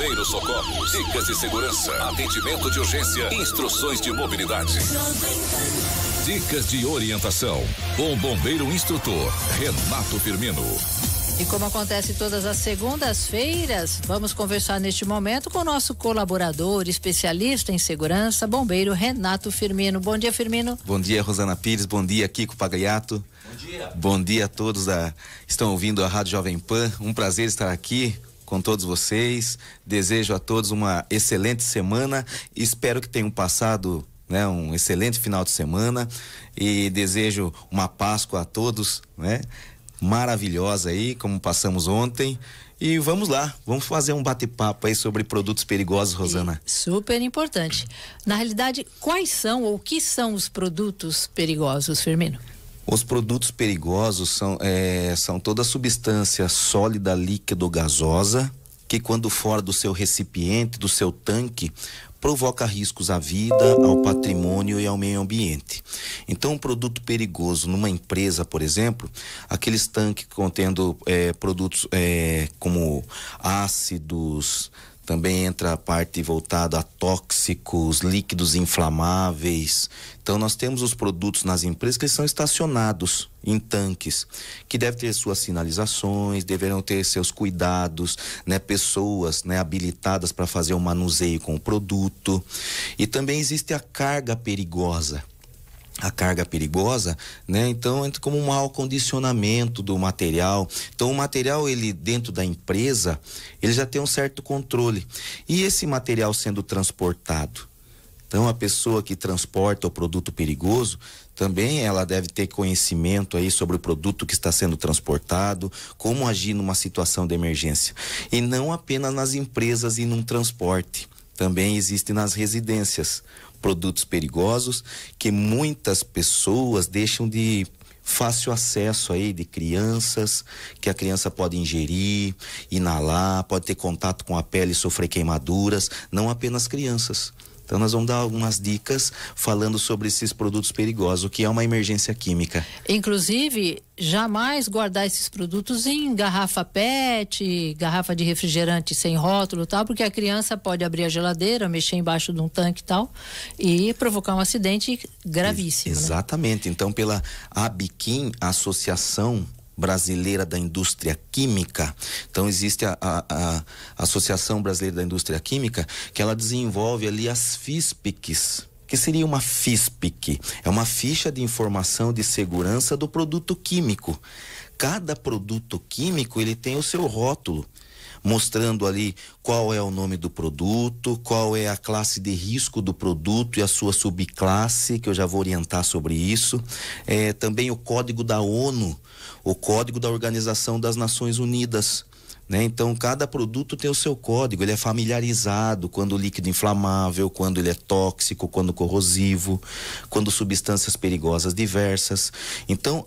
primeiros socorros, dicas de segurança, atendimento de urgência, instruções de mobilidade. Dicas de orientação com o bombeiro instrutor Renato Firmino. E como acontece todas as segundas-feiras, vamos conversar neste momento com o nosso colaborador, especialista em segurança, bombeiro Renato Firmino. Bom dia, Firmino. Bom dia, Rosana Pires. Bom dia, Kiko Pagliato. Bom dia. Bom dia a todos que estão ouvindo a Rádio Jovem Pan. Um prazer estar aqui com todos vocês. Desejo a todos uma excelente semana. Espero que tenham passado né, um excelente final de semana e desejo uma Páscoa a todos, né? Maravilhosa aí, como passamos ontem. E vamos lá, vamos fazer um bate-papo aí sobre produtos perigosos, Rosana. Super importante. Na realidade, quais são ou que são os produtos perigosos, Firmino? Os produtos perigosos são, é, são toda substância sólida, líquida ou gasosa que, quando fora do seu recipiente, do seu tanque, provoca riscos à vida, ao patrimônio e ao meio ambiente. Então, um produto perigoso numa empresa, por exemplo, aqueles tanques contendo é, produtos é, como ácidos, também entra a parte voltada a tóxicos, líquidos inflamáveis. Então nós temos os produtos nas empresas que são estacionados em tanques, que devem ter suas sinalizações, deverão ter seus cuidados, né, pessoas, né, habilitadas para fazer o manuseio com o produto. E também existe a carga perigosa a carga perigosa, né? Então entra como um mau condicionamento do material. Então o material ele dentro da empresa, ele já tem um certo controle. E esse material sendo transportado, então a pessoa que transporta o produto perigoso, também ela deve ter conhecimento aí sobre o produto que está sendo transportado, como agir numa situação de emergência. E não apenas nas empresas e num transporte, também existe nas residências produtos perigosos que muitas pessoas deixam de fácil acesso aí de crianças, que a criança pode ingerir, inalar, pode ter contato com a pele e sofrer queimaduras, não apenas crianças. Então nós vamos dar algumas dicas falando sobre esses produtos perigosos, o que é uma emergência química. Inclusive, jamais guardar esses produtos em garrafa PET, garrafa de refrigerante sem rótulo, tal, porque a criança pode abrir a geladeira, mexer embaixo de um tanque, tal, e provocar um acidente gravíssimo. Ex né? exatamente. Né? Então, pela ABIQUIM, Associação Brasileira da Indústria Química. Então existe a, a, a, Associação Brasileira da Indústria Química que ela desenvolve ali as FISPICs. Que seria uma FISPIC? É uma ficha de informação de segurança do produto químico. Cada produto químico ele tem o seu rótulo mostrando ali qual é o nome do produto, qual é a classe de risco do produto e a sua subclasse, que eu já vou orientar sobre isso. É, também o código da ONU o Código da Organização das Nações Unidas. Né? Então, cada produto tem o seu código, ele é familiarizado quando líquido é inflamável, quando ele é tóxico, quando corrosivo, quando substâncias perigosas diversas. Então,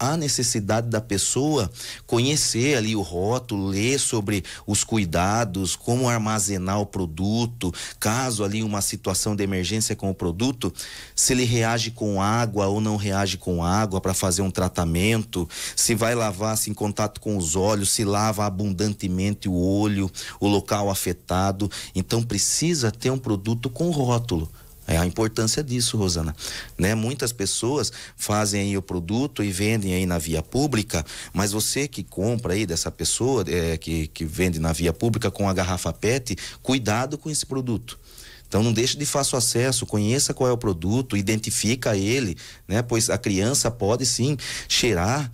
há necessidade da pessoa conhecer ali o rótulo, ler sobre os cuidados, como armazenar o produto, caso ali uma situação de emergência com o produto, se ele reage com água ou não reage com água para fazer um tratamento, se vai lavar-se em contato com os olhos, se lava abundantemente o olho, o local afetado. Então precisa ter um produto com rótulo é a importância disso, Rosana. Né? Muitas pessoas fazem aí o produto e vendem aí na via pública, mas você que compra aí dessa pessoa é, que, que vende na via pública com a garrafa PET, cuidado com esse produto. Então não deixe de fácil acesso, conheça qual é o produto, identifica ele, né? Pois a criança pode sim cheirar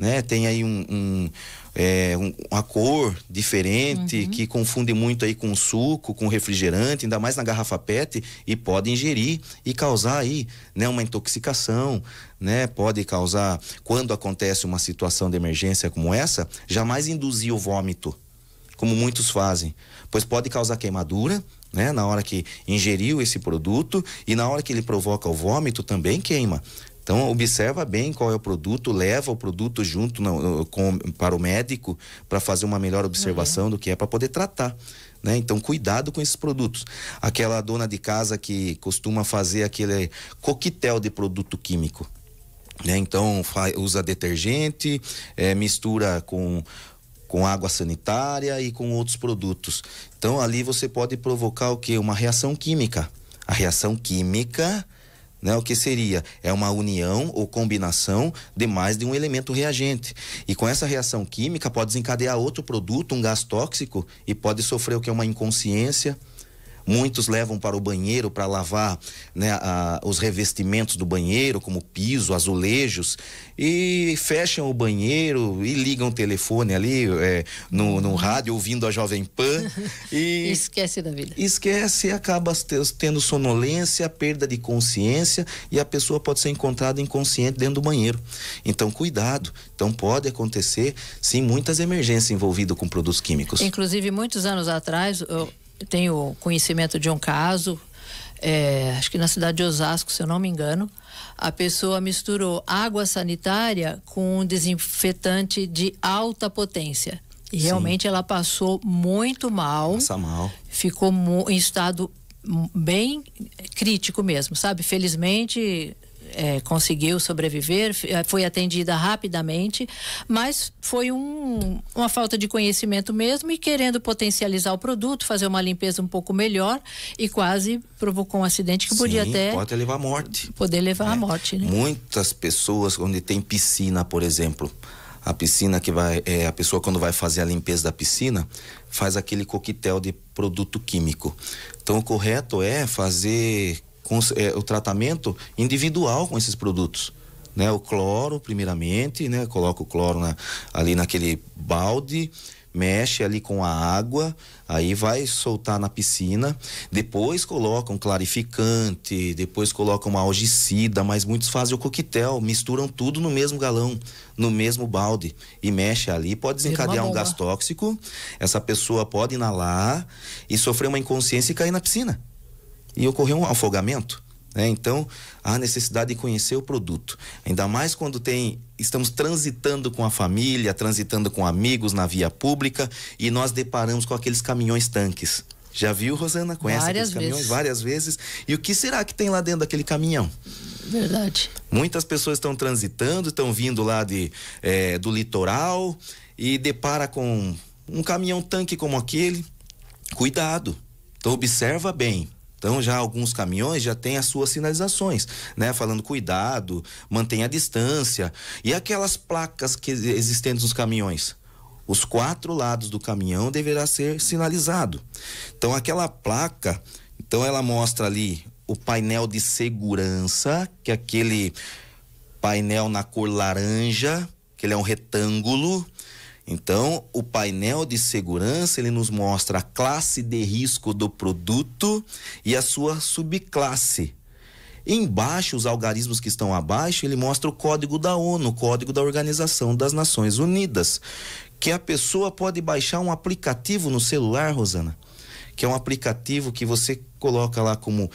né? Tem aí um, um, é, um uma cor diferente uhum. que confunde muito aí com suco, com refrigerante, ainda mais na garrafa PET e pode ingerir e causar aí, né, uma intoxicação, né? Pode causar quando acontece uma situação de emergência como essa, jamais induzir o vômito, como muitos fazem, pois pode causar queimadura, né? Na hora que ingeriu esse produto e na hora que ele provoca o vômito também queima. Então, observa bem qual é o produto, leva o produto junto no, com, para o médico para fazer uma melhor observação uhum. do que é para poder tratar. Né? Então, cuidado com esses produtos. Aquela dona de casa que costuma fazer aquele coquetel de produto químico. Né? Então, usa detergente, é, mistura com, com água sanitária e com outros produtos. Então, ali você pode provocar o que? Uma reação química. A reação química né, o que seria? É uma união ou combinação de mais de um elemento reagente. E com essa reação química pode desencadear outro produto, um gás tóxico, e pode sofrer o que é uma inconsciência, Muitos levam para o banheiro para lavar né, a, os revestimentos do banheiro, como piso, azulejos, e fecham o banheiro e ligam o telefone ali é, no, no, rádio, ouvindo a Jovem Pan. E esquece da vida. Esquece e acaba tendo sonolência, perda de consciência e a pessoa pode ser encontrada inconsciente dentro do banheiro. Então, cuidado. Então, pode acontecer, sim, muitas emergências envolvidas com produtos químicos. Inclusive, muitos anos atrás, eu tenho conhecimento de um caso, é, acho que na cidade de Osasco, se eu não me engano, a pessoa misturou água sanitária com um desinfetante de alta potência. E realmente Sim. ela passou muito mal. Passa mal. Ficou em estado bem crítico mesmo, sabe? Felizmente é, conseguiu sobreviver, é, foi atendida rapidamente, mas foi um, uma falta de conhecimento mesmo e querendo potencializar o produto, fazer uma limpeza um pouco melhor e quase provocou um acidente que Sim, podia até. Pode levar à morte. Poder levar né? à morte, né? Muitas pessoas, onde tem piscina, por exemplo, a piscina que vai. É, a pessoa, quando vai fazer a limpeza da piscina, faz aquele coquetel de produto químico. Então, o correto é fazer com, é, o tratamento individual com esses produtos. Né? O cloro, primeiramente, né? coloca o cloro na, ali naquele balde, mexe ali com a água, aí vai soltar na piscina, depois coloca um clarificante, depois coloca uma algicida, mas muitos fazem o coquetel, misturam tudo no mesmo galão, no mesmo balde e mexe ali, pode desencadear um gás tóxico, essa pessoa pode inalar e sofrer uma inconsciência e cair na piscina e ocorreu um afogamento. Né? Então, há necessidade de conhecer o produto. Ainda mais quando tem estamos transitando com a família, transitando com amigos na via pública e nós deparamos com aqueles caminhões tanques. Já viu, Rosana? Conhece várias aqueles caminhões vezes. várias vezes. E o que será que tem lá dentro daquele caminhão? Verdade. Muitas pessoas estão transitando, estão vindo lá de, é, do litoral e depara com um caminhão tanque como aquele. Cuidado. Então observa bem. Então já alguns caminhões já têm as suas sinalizações, né? Falando cuidado, mantenha a distância e aquelas placas que existentes nos caminhões. Os quatro lados do caminhão deverá ser sinalizado. Então aquela placa, então ela mostra ali o painel de segurança, que é aquele painel na cor laranja, que ele é um retângulo, então, o painel de segurança ele nos mostra a classe de risco do produto e a sua subclasse. Embaixo, os algarismos que estão abaixo, ele mostra o código da ONU, o código da Organização das Nações Unidas, que a pessoa pode baixar um aplicativo no celular, Rosana, que é um aplicativo que você coloca lá como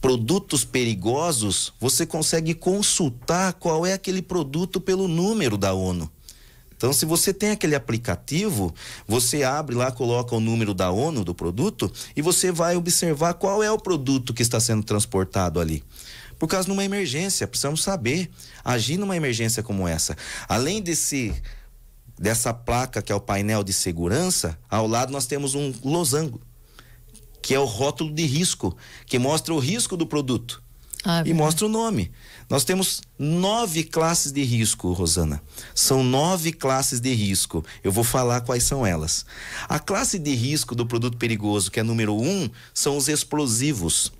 produtos perigosos, você consegue consultar qual é aquele produto pelo número da ONU. Então, se você tem aquele aplicativo, você abre lá, coloca o número da ONU do produto e você vai observar qual é o produto que está sendo transportado ali por causa de uma emergência. Precisamos saber agir numa emergência como essa. Além desse dessa placa que é o painel de segurança, ao lado nós temos um losango que é o rótulo de risco, que mostra o risco do produto ah, e mostra o nome. Nós temos nove classes de risco, Rosana. São nove classes de risco. Eu vou falar quais são elas. A classe de risco do produto perigoso, que é número um, são os explosivos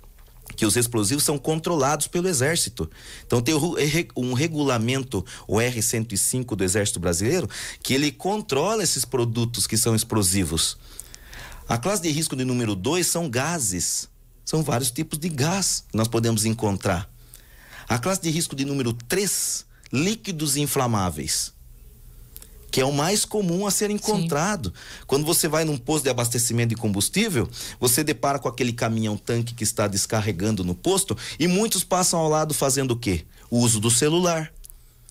que os explosivos são controlados pelo Exército. Então tem é um regulamento, o R-105 do Exército Brasileiro, que ele controla esses produtos que são explosivos. A classe de risco de número dois são gases. São vários tipos de gás que nós podemos encontrar. A classe de risco de número 3, líquidos inflamáveis, que é o mais comum a ser encontrado. Sim. Quando você vai num posto de abastecimento de combustível, você depara com aquele caminhão tanque que está descarregando no posto e muitos passam ao lado fazendo o quê? O uso do celular.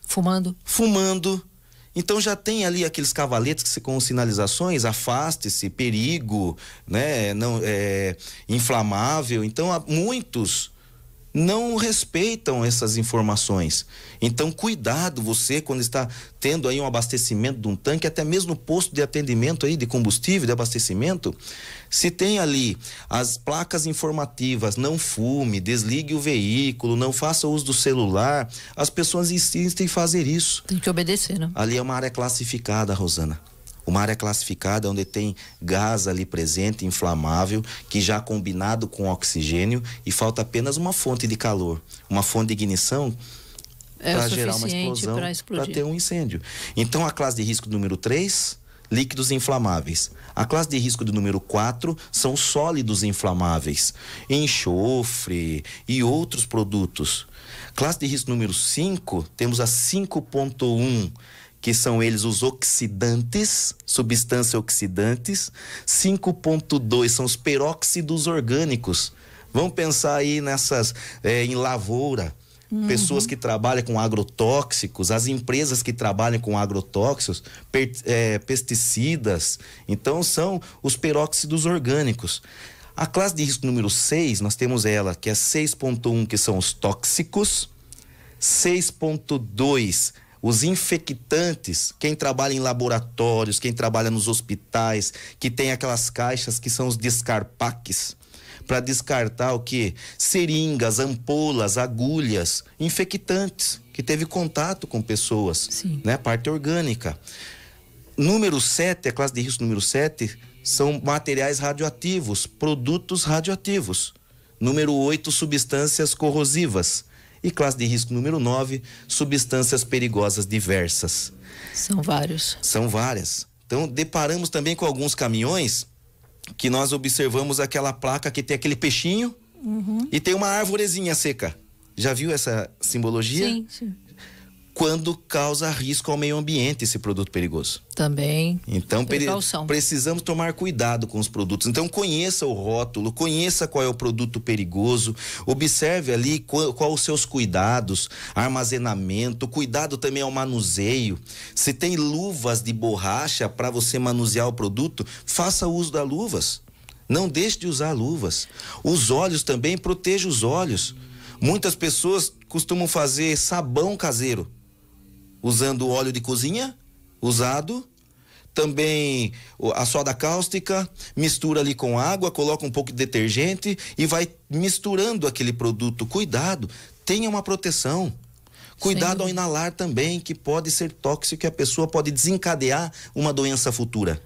Fumando. Fumando. Então já tem ali aqueles cavaletes que se com sinalizações, afaste-se, perigo, né, não é, inflamável. Então muitos não respeitam essas informações. Então, cuidado você quando está tendo aí um abastecimento de um tanque, até mesmo posto de atendimento aí de combustível, de abastecimento, se tem ali as placas informativas, não fume, desligue o veículo, não faça uso do celular, as pessoas insistem em fazer isso. Tem que obedecer, né? Ali é uma área classificada, Rosana. Uma área classificada onde tem gás ali presente, inflamável, que já combinado com oxigênio e falta apenas uma fonte de calor, uma fonte de ignição é para gerar uma explosão, para ter um incêndio. Então, a classe de risco número 3, líquidos inflamáveis. A classe de risco do número 4 são sólidos inflamáveis, enxofre e outros produtos. Classe de risco número 5, temos a 5.1 que são eles os oxidantes, substâncias oxidantes. 5.2 são os peróxidos orgânicos. Vamos pensar aí nessas é, em lavoura. Uhum. Pessoas que trabalham com agrotóxicos, as empresas que trabalham com agrotóxicos, per, é, pesticidas, então são os peróxidos orgânicos. A classe de risco número 6, nós temos ela, que é 6.1, que são os tóxicos, 6.2 os infectantes, quem trabalha em laboratórios, quem trabalha nos hospitais, que tem aquelas caixas que são os descarpaques para descartar o que? Seringas, ampolas, agulhas, infectantes que teve contato com pessoas, Sim. né? Parte orgânica. Número 7, a classe de risco número 7 são materiais radioativos, produtos radioativos. Número 8, substâncias corrosivas. E classe de risco número 9, substâncias perigosas diversas. São vários. São várias. Então, deparamos também com alguns caminhões que nós observamos aquela placa que tem aquele peixinho uhum. e tem uma árvorezinha seca. Já viu essa simbologia? Sim, sim quando causa risco ao meio ambiente esse produto perigoso. Também. Então precaução. precisamos tomar cuidado com os produtos. Então conheça o rótulo, conheça qual é o produto perigoso, observe ali quais qual os seus cuidados, armazenamento, cuidado também ao manuseio. Se tem luvas de borracha para você manusear o produto, faça uso das luvas. Não deixe de usar luvas. Os olhos também, proteja os olhos. Muitas pessoas costumam fazer sabão caseiro usando óleo de cozinha usado, também a soda cáustica, mistura ali com água, coloca um pouco de detergente e vai misturando aquele produto. Cuidado, tenha uma proteção. Cuidado Sim. ao inalar também, que pode ser tóxico e a pessoa pode desencadear uma doença futura.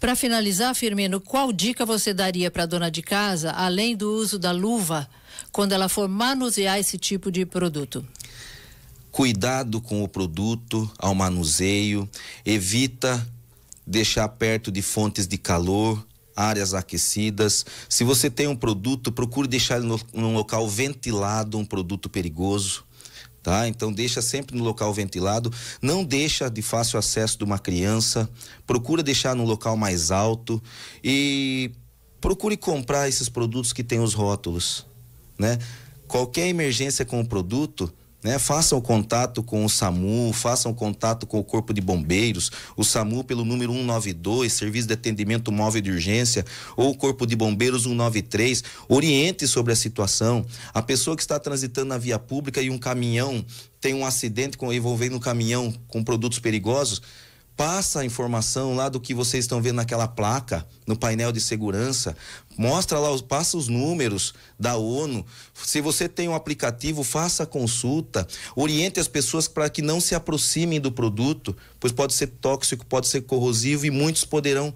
Para finalizar, Firmino, qual dica você daria para a dona de casa, além do uso da luva, quando ela for manusear esse tipo de produto? cuidado com o produto ao manuseio, evita deixar perto de fontes de calor, áreas aquecidas. Se você tem um produto, procure deixar no, num local ventilado, um produto perigoso. Tá? Então deixa sempre no local ventilado, não deixa de fácil acesso de uma criança, procura deixar num local mais alto e procure comprar esses produtos que têm os rótulos, né? Qualquer emergência com o produto, né? Façam contato com o SAMU, façam contato com o Corpo de Bombeiros, o SAMU pelo número 192, Serviço de Atendimento Móvel de Urgência, ou o Corpo de Bombeiros 193. Oriente sobre a situação. A pessoa que está transitando na via pública e um caminhão tem um acidente com, envolvendo um caminhão com produtos perigosos passa a informação lá do que vocês estão vendo naquela placa, no painel de segurança, mostra lá, passa os números da ONU. Se você tem um aplicativo, faça a consulta, oriente as pessoas para que não se aproximem do produto, pois pode ser tóxico, pode ser corrosivo e muitos poderão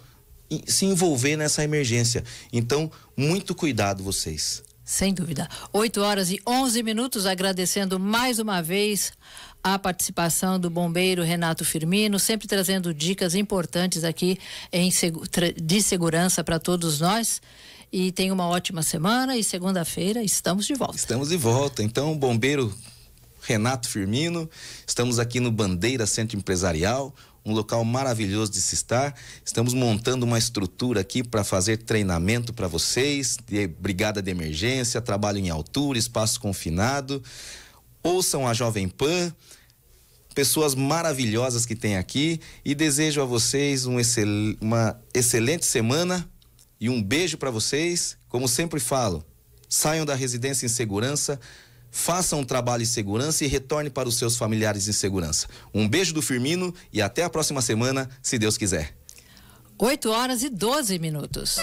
se envolver nessa emergência. Então, muito cuidado vocês. Sem dúvida. 8 horas e 11 minutos, agradecendo mais uma vez a participação do bombeiro Renato Firmino, sempre trazendo dicas importantes aqui em, de segurança para todos nós. E tenha uma ótima semana e segunda-feira estamos de volta. Estamos de volta. Então, bombeiro Renato Firmino, estamos aqui no Bandeira Centro Empresarial, um local maravilhoso de se estar. Estamos montando uma estrutura aqui para fazer treinamento para vocês, de brigada de emergência, trabalho em altura, espaço confinado ouçam a Jovem Pan, pessoas maravilhosas que tem aqui e desejo a vocês um excel, uma excelente semana e um beijo para vocês. Como sempre falo, saiam da residência em segurança, façam um trabalho em segurança e retorne para os seus familiares em segurança. Um beijo do Firmino e até a próxima semana, se Deus quiser. 8 horas e 12 minutos.